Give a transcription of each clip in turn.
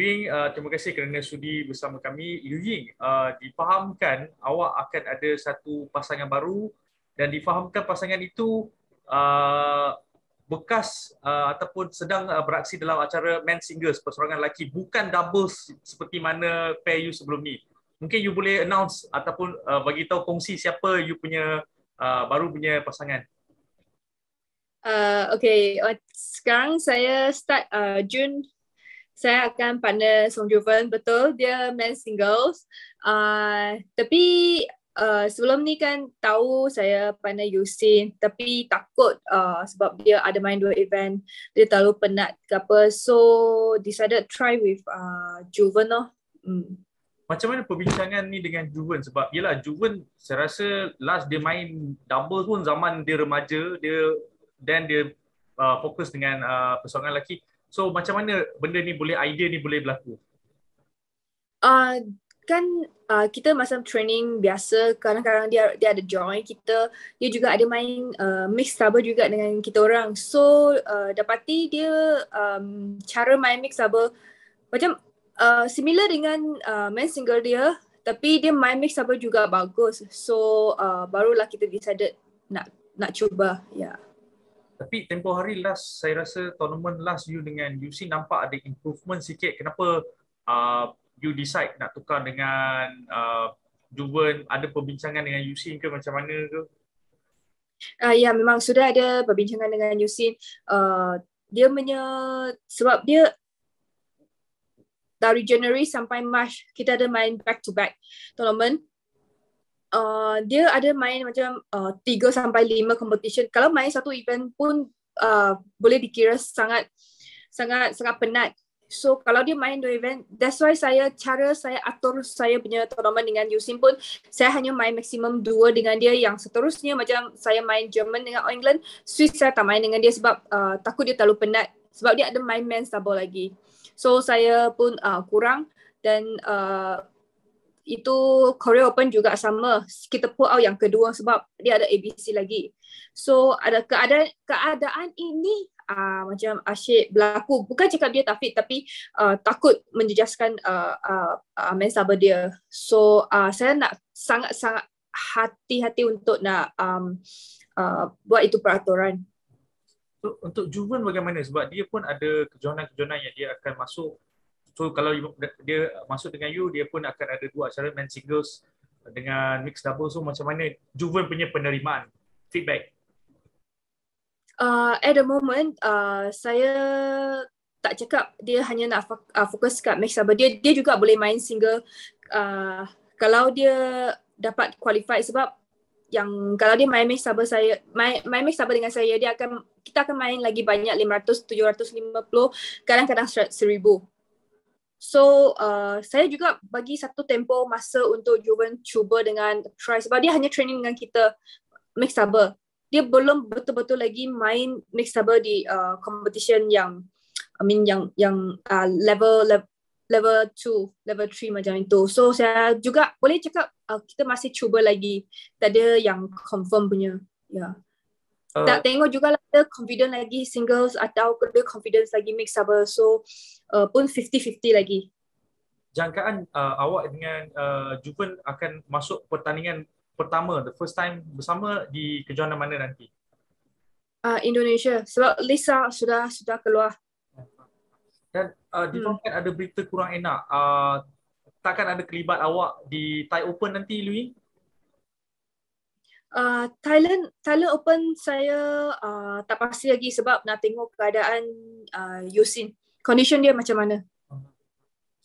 Ying, uh, terima kasih kerana sudi bersama kami. Yuying, uh, difahamkan awak akan ada satu pasangan baru dan difahamkan pasangan itu uh, bekas uh, ataupun sedang uh, beraksi dalam acara Men Singles, perseorangan lelaki, bukan doubles seperti mana pair you sebelum ni. Mungkin you boleh announce ataupun uh, bagi tahu kongsi siapa you punya uh, baru punya pasangan. Uh, okay, sekarang saya start uh, Jun saya akan partner Song Joo betul dia main singles uh, tapi uh, sebelum ni kan tahu saya partner Yusin tapi takut uh, sebab dia ada main dua event dia terlalu penat ke apa so decided try with uh, Juven lah mm. Macam mana perbincangan ni dengan Juven? Sebab yelah Juven saya rasa last dia main double pun zaman dia remaja dia then dia uh, fokus dengan uh, persoalan lelaki So macam mana benda ni boleh idea ni boleh berlaku? Ah uh, kan uh, kita masa training biasa kadang-kadang dia dia ada join kita dia juga ada main uh, mix saber juga dengan kita orang. So uh, dapati dia um, cara main mix saber macam uh, similar dengan uh, main single dia tapi dia main mix saber juga bagus. So uh, barulah kita decided nak nak cuba ya. Yeah tapi tempoh hari last saya rasa tournament last you dengan UC nampak ada improvement sikit kenapa uh, you decide nak tukar dengan uh, Juven ada perbincangan dengan UC ke macam mana ke uh, ya memang sudah ada perbincangan dengan UC uh, dia punya sebab dia dari January sampai March kita ada main back to back tournament uh, dia ada main macam uh, tiga sampai lima competition. Kalau main satu event pun uh, boleh dikira sangat sangat sangat penat. So kalau dia main dua event, that's why saya cara saya atur saya punya tournament dengan Yusin pun saya hanya main maksimum dua dengan dia yang seterusnya macam saya main German dengan England, Swiss saya tak main dengan dia sebab uh, takut dia terlalu penat sebab dia ada main men's double lagi. So saya pun uh, kurang dan uh, itu Korea Open juga sama. Kita pull out yang kedua sebab dia ada ABC lagi. So ada keadaan keadaan ini uh, macam asyik berlaku. Bukan cakap dia tapi tapi uh, takut menjejaskan uh, uh, uh, main dia. So uh, saya nak sangat-sangat hati-hati untuk nak um, uh, buat itu peraturan. Untuk Juven bagaimana? Sebab dia pun ada kejohanan-kejohanan yang dia akan masuk So kalau dia masuk dengan you, dia pun akan ada dua acara men singles dengan mix double. So macam mana Juven punya penerimaan, feedback? Uh, at the moment, uh, saya tak cakap dia hanya nak uh, fokus kat mix double. Dia, dia juga boleh main single. Uh, kalau dia dapat qualify sebab yang kalau dia main mix double saya main, main mix double dengan saya dia akan kita akan main lagi banyak 500 750 kadang-kadang 1000 So uh, saya juga bagi satu tempo masa untuk Juven cuba dengan try sebab dia hanya training dengan kita mixed double. Dia belum betul-betul lagi main mixed double di uh, competition yang I mean yang yang uh, level level 2, level 3 macam itu. So saya juga boleh cakap uh, kita masih cuba lagi. Tak ada yang confirm punya. Ya. Yeah. Uh, tak tengok juga lah dia confident lagi singles atau dia confidence lagi mix sabar So uh, pun 50-50 lagi. Jangkaan uh, awak dengan uh, Juven akan masuk pertandingan pertama, the first time bersama di kejuanan mana nanti? Uh, Indonesia. Sebab Lisa sudah sudah keluar. Dan uh, di hmm. Kan ada berita kurang enak. Uh, takkan ada kelibat awak di Thai Open nanti, Louis? uh, Thailand Thailand Open saya uh, tak pasti lagi sebab nak tengok keadaan uh, ah, Yusin. Condition dia macam mana?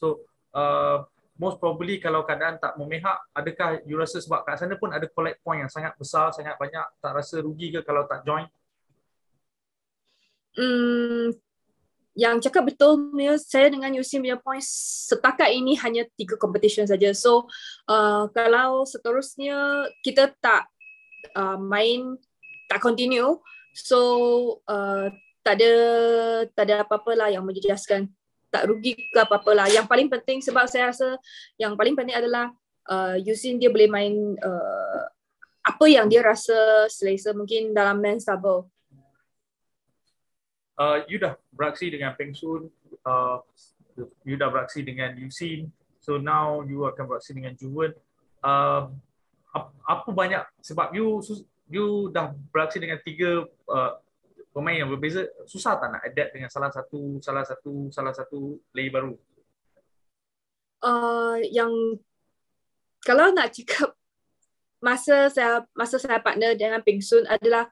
So, uh, most probably kalau keadaan tak memihak, adakah you rasa sebab kat sana pun ada collect point yang sangat besar, sangat banyak, tak rasa rugi ke kalau tak join? Hmm, yang cakap betul saya dengan Yusin punya point setakat ini hanya tiga competition saja. So, uh, kalau seterusnya kita tak uh, main tak continue so uh, tak ada tak ada apa-apa lah yang menjejaskan tak rugi ke apa-apa lah yang paling penting sebab saya rasa yang paling penting adalah uh, Yusin dia boleh main uh, apa yang dia rasa selesa mungkin dalam men sabo uh, you dah beraksi dengan Peng Sun uh, you dah beraksi dengan Yusin so now you akan beraksi dengan Juwon uh, um, apa banyak sebab you you dah beraksi dengan tiga uh, pemain yang berbeza susah tak nak adapt dengan salah satu salah satu salah satu player baru uh, yang kalau nak cakap masa saya masa saya partner dengan Ping Sun adalah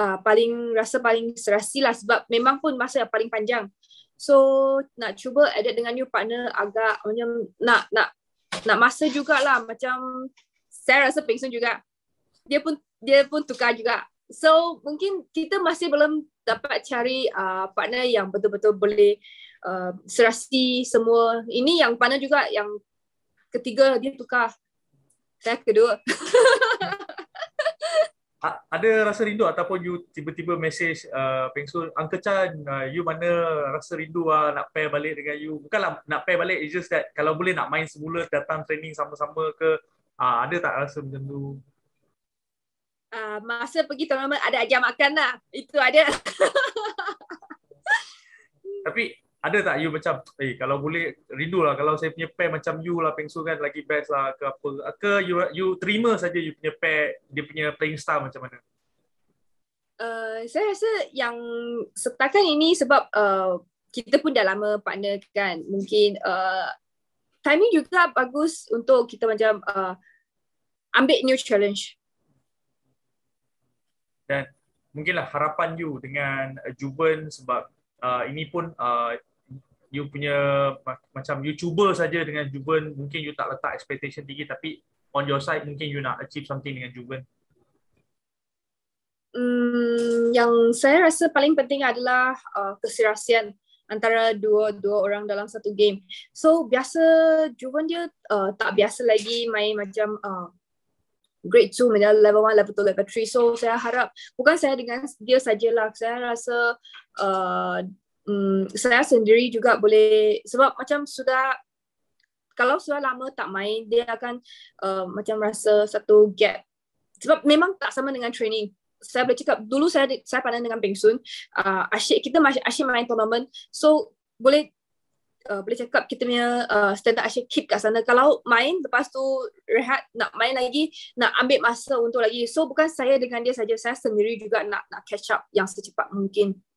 uh, paling rasa paling serasi lah sebab memang pun masa yang paling panjang so nak cuba adapt dengan new partner agak macam nak nak nak masa jugalah macam saya rasa pengsan juga dia pun dia pun tukar juga so mungkin kita masih belum dapat cari uh, partner yang betul-betul boleh uh, serasi semua ini yang partner juga yang ketiga dia tukar saya kedua A- ada rasa rindu ataupun you tiba-tiba message uh, Peng Sun, Uncle Chan, uh, you mana rasa rindu lah nak pair balik dengan you? Bukanlah nak pair balik, it's just that kalau boleh nak main semula, datang training sama-sama ke Ah, ada tak rasa macam tu? Uh, masa pergi tournament ada ajar makan lah. Itu ada. Tapi ada tak you macam eh kalau boleh rindu lah kalau saya punya pair macam you lah pengsu kan lagi best lah ke apa ah, ke you you terima saja you punya pair dia punya playing style macam mana? Uh, saya rasa yang setakat ini sebab uh, kita pun dah lama partner kan mungkin uh, timing juga bagus untuk kita macam uh, ambil new challenge. Dan mungkinlah harapan you dengan uh, Juben sebab uh, ini pun uh, you punya macam YouTuber saja dengan Juven mungkin you tak letak expectation tinggi tapi on your side mungkin you nak achieve something dengan Juven Hmm, yang saya rasa paling penting adalah uh, keserasian antara dua dua orang dalam satu game. So biasa Juven dia uh, tak biasa lagi main macam uh, grade 2 macam level 1, level 2, level 3. So saya harap bukan saya dengan dia sajalah. Saya rasa uh, um, saya sendiri juga boleh sebab macam sudah kalau sudah lama tak main dia akan uh, macam rasa satu gap sebab memang tak sama dengan training saya boleh cakap dulu saya saya pandai dengan Beng Sun uh, asyik kita masih asyik main tournament so boleh uh, boleh cakap kita punya uh, standard asyik keep kat sana kalau main lepas tu rehat nak main lagi nak ambil masa untuk lagi so bukan saya dengan dia saja saya sendiri juga nak nak catch up yang secepat mungkin